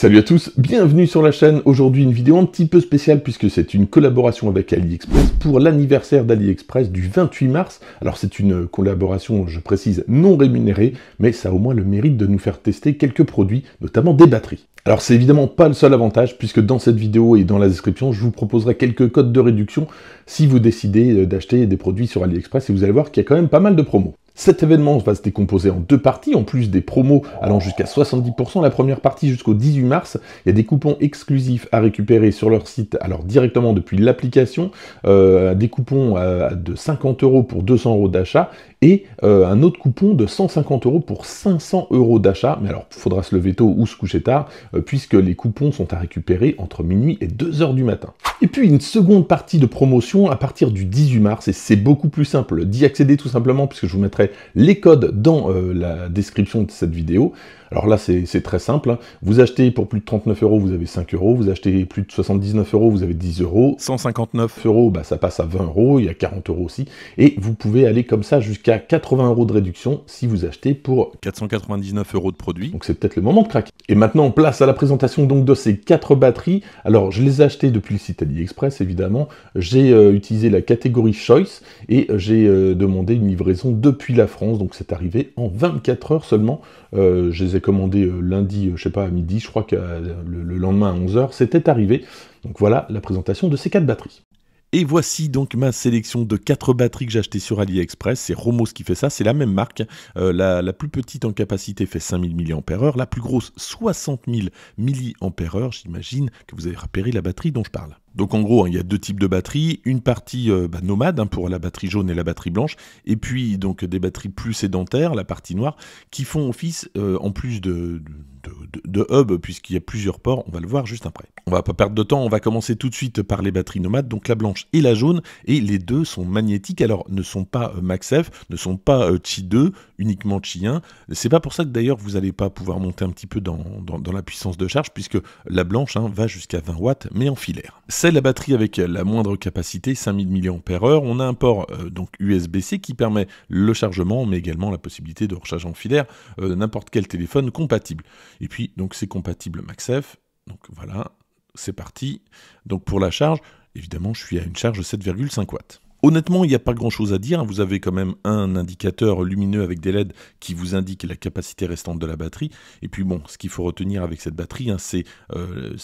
Salut à tous, bienvenue sur la chaîne. Aujourd'hui une vidéo un petit peu spéciale puisque c'est une collaboration avec AliExpress pour l'anniversaire d'AliExpress du 28 mars. Alors c'est une collaboration, je précise, non rémunérée, mais ça a au moins le mérite de nous faire tester quelques produits, notamment des batteries. Alors c'est évidemment pas le seul avantage puisque dans cette vidéo et dans la description, je vous proposerai quelques codes de réduction si vous décidez euh, d'acheter des produits sur AliExpress et vous allez voir qu'il y a quand même pas mal de promos. Cet événement va se décomposer en deux parties, en plus des promos allant jusqu'à 70%. La première partie jusqu'au 18 mars, il y a des coupons exclusifs à récupérer sur leur site, alors directement depuis l'application, euh, des coupons euh, de 50 euros pour 200 euros d'achat et euh, un autre coupon de 150 euros pour 500 euros d'achat. Mais alors, il faudra se lever tôt ou se coucher tard, puisque les coupons sont à récupérer entre minuit et 2 heures du matin. Et puis une seconde partie de promotion à partir du 18 mars, et c'est beaucoup plus simple d'y accéder tout simplement, puisque je vous mettrai les codes dans euh, la description de cette vidéo. Alors là, c'est très simple. Hein. Vous achetez pour plus de 39 euros, vous avez 5 euros. Vous achetez plus de 79 euros, vous avez 10 euros. 159 euros, bah, ça passe à 20 euros. Il y a 40 euros aussi. Et vous pouvez aller comme ça jusqu'à 80 euros de réduction si vous achetez pour 499 euros de produit. Donc c'est peut-être le moment de craquer. Et maintenant, place à la présentation donc de ces quatre batteries. Alors, je les ai achetées depuis le site AliExpress, évidemment. J'ai euh, utilisé la catégorie Choice et euh, j'ai euh, demandé une livraison depuis la France. Donc c'est arrivé en 24 heures seulement. je commandé euh, lundi, euh, je sais pas, à midi, je crois que euh, le, lendemain à 11h, c'était arrivé. Donc voilà la présentation de ces quatre batteries. Et voici donc ma sélection de quatre batteries que j'ai achetées sur AliExpress. C'est Romos qui fait ça, c'est la même marque. la, la, plus petite en capacité fait 5000 mAh, la plus grosse 60 000 mAh. J'imagine que vous avez repéré la batterie dont je parle. Donc en gros, hein, il y a deux types de batteries, une partie euh, bah, nomade hein, pour la batterie jaune et la batterie blanche, et puis donc des batteries plus sédentaires, la partie noire, qui font office euh, en plus de, de, hub, puisqu'il y a plusieurs ports, on va le voir juste après. On va pas perdre de temps, on va commencer tout de suite par les batteries nomades, donc la blanche et la jaune, et les deux sont magnétiques, alors ne sont pas euh, MaxF, ne sont pas Chi 2, uniquement qi 1, c'est pas pour ça que d'ailleurs vous n'allez pas pouvoir monter un petit peu dans, la puissance de charge, puisque la blanche hein, va jusqu'à 20 watts, mais en filaire la batterie avec la moindre capacité, 5000 mAh. On a un port euh, donc USB-C qui permet le chargement, mais également la possibilité de recharge en filaire de euh, n'importe quel téléphone compatible. Et puis, donc c'est compatible MaxF. Donc voilà, c'est parti. Donc pour la charge, évidemment, je suis à une charge de 7,5 watts. Honnêtement, il n'y a pas grand-chose à dire. Vous avez quand même un indicateur lumineux avec des LED qui vous indique la capacité restante de la batterie. Et puis bon, ce qu'il faut retenir avec cette batterie, hein, c'est euh,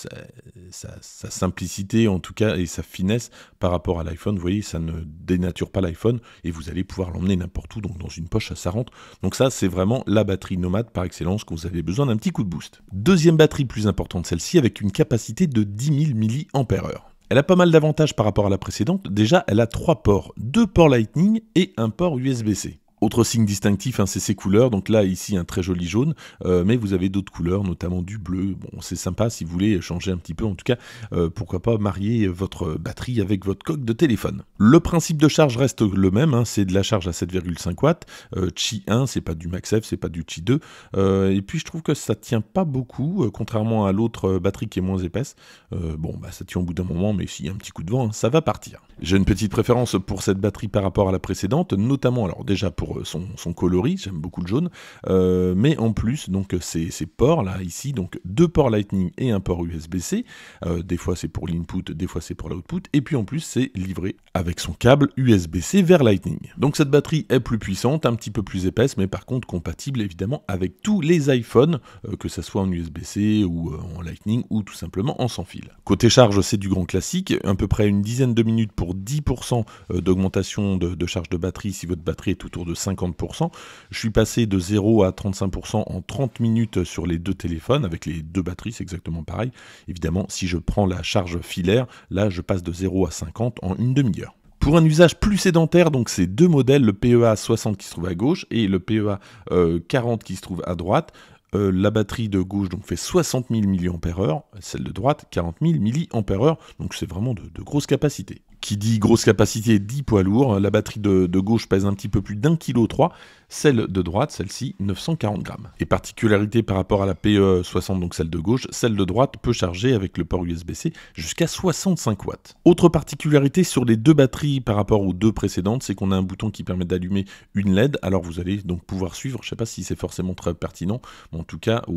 sa, simplicité en tout cas et sa finesse par rapport à l'iPhone. Vous voyez, ça ne dénature pas l'iPhone et vous allez pouvoir l'emmener n'importe où, donc dans une poche, ça rentre. Donc ça, c'est vraiment la batterie nomade par excellence quand vous avez besoin d'un petit coup de boost. Deuxième batterie plus importante, celle-ci, avec une capacité de 10 000 mAh. Elle a pas mal d'avantages par rapport à la précédente. Déjà, elle a trois ports, deux ports Lightning et un port USB-C. Autre signe distinctif, hein, c'est ses couleurs. Donc là, ici, un très joli jaune, euh, mais vous avez d'autres couleurs, notamment du bleu. Bon, c'est sympa si vous voulez changer un petit peu. En tout cas, euh, pourquoi pas marier votre batterie avec votre coque de téléphone. Le principe de charge reste le même. Hein. c'est de la charge à 7,5 watts. Chi euh, Qi 1, c'est pas du MaxF, c'est pas du Chi 2. et puis, je trouve que ça tient pas beaucoup, contrairement à l'autre batterie qui est moins épaisse. bon, bah, ça tient au bout d'un moment, mais s'il y a un petit coup de vent, hein, ça va partir. J'ai une petite préférence pour cette batterie par rapport à la précédente, notamment alors déjà pour euh, son, coloris, j'aime beaucoup le jaune, euh, mais en plus, donc ces, ports là, ici, donc deux ports Lightning et un port USB-C, euh, des fois c'est pour l'input, des fois c'est pour l'output, et puis en plus c'est livré avec son câble USB-C vers Lightning. Donc cette batterie est plus puissante, un petit peu plus épaisse, mais par contre compatible évidemment avec tous les iPhones, que ce soit en USB-C ou en Lightning, ou tout simplement en sans fil. Côté charge, c'est du grand classique, à peu près une dizaine de minutes pour 10% d'augmentation de, de charge de batterie si votre batterie est autour de 50%. Je suis passé de 0 à 35% en 30 minutes sur les deux téléphones, avec les deux batteries, c'est exactement pareil. Évidemment, si je prends la charge filaire, là je passe de 0 à 50 en une demi-heure. Pour un usage plus sédentaire, donc ces deux modèles, le PEA 60 qui se trouve à gauche et le PEA 40 euh, qui se trouve à droite, euh, la batterie de gauche donc, fait 60 000 mAh, celle de droite 40 000 mAh, donc c'est vraiment de, grosses capacités. Qui dit grosse capacité dit poids lourd, la batterie de, gauche pèse un petit peu plus d'un kilo 3, celle de droite, celle-ci, 940 grammes. Et particularité par rapport à la PE60, donc celle de gauche, celle de droite peut charger avec le port USB-C jusqu'à 65 watts. Autre particularité sur les deux batteries par rapport aux deux précédentes, c'est qu'on a un bouton qui permet d'allumer une LED, alors vous allez donc pouvoir suivre, je ne sais pas si c'est forcément très pertinent, en tout cas euh,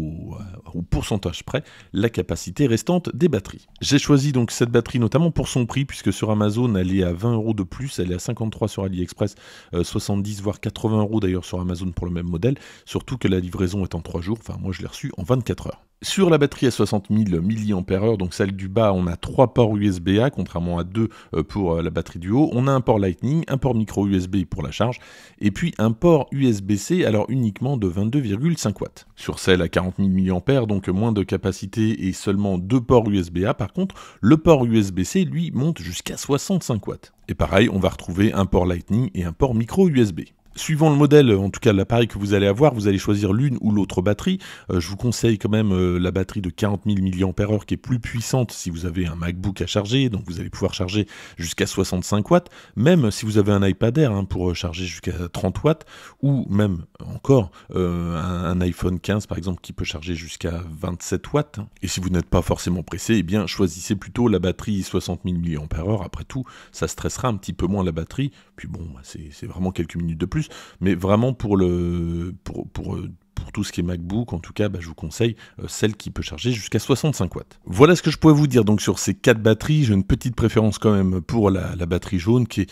au, pourcentage près, la capacité restante des batteries. J'ai choisi donc cette batterie notamment pour son prix, puisque sur Amazon elle est à 20 euros de plus, elle est à 53 sur AliExpress, 70 euh, voire 80 euros d'ailleurs sur Amazon pour le même modèle, surtout que la livraison est en 3 jours, enfin moi je l'ai reçu en 24 heures. Sur la batterie à 60 000 mAh, donc celle du bas, on a trois ports USB-A, contrairement à deux euh, pour euh, la batterie du haut. On a un port Lightning, un port micro USB pour la charge, et puis un port USB-C, alors uniquement de 22,5 watts. Sur celle à 40 000 mAh, donc moins de capacité et seulement deux ports USB-A, par contre, le port USB-C, lui, monte jusqu'à 65 watts. Et pareil, on va retrouver un port Lightning et un port micro USB suivant le modèle, en tout cas l'appareil que vous allez avoir, vous allez choisir l'une ou l'autre batterie. Euh, je vous conseille quand même euh, la batterie de 40 000 mAh qui est plus puissante si vous avez un MacBook à charger, donc vous allez pouvoir charger jusqu'à 65 watts, même si vous avez un iPad Air hein, pour euh, charger jusqu'à 30 watts, ou même encore un, iPhone 15 par exemple qui peut charger jusqu'à 27 watts. Hein. Et si vous n'êtes pas forcément pressé, eh bien choisissez plutôt la batterie 60 000 mAh. Après tout, ça stressera un petit peu moins la batterie. Puis bon, bah, c'est vraiment quelques minutes de plus. Mais vraiment pour le pour, euh, pour, tout ce qui est MacBook, en tout cas, bah, je vous conseille euh, celle qui peut charger jusqu'à 65 watts. Voilà ce que je pouvais vous dire donc sur ces quatre batteries. J'ai une petite préférence quand même pour la, batterie jaune euh, qui,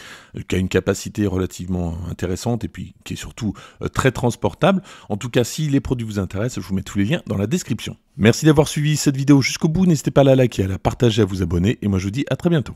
a une capacité relativement intéressante et puis qui est surtout très transportable. En tout cas, si les produits vous intéressent, je vous mets tous les liens dans la description. Merci d'avoir suivi cette vidéo jusqu'au bout. N'hésitez pas à la liker, à la partager, à vous abonner et moi je vous dis à très bientôt.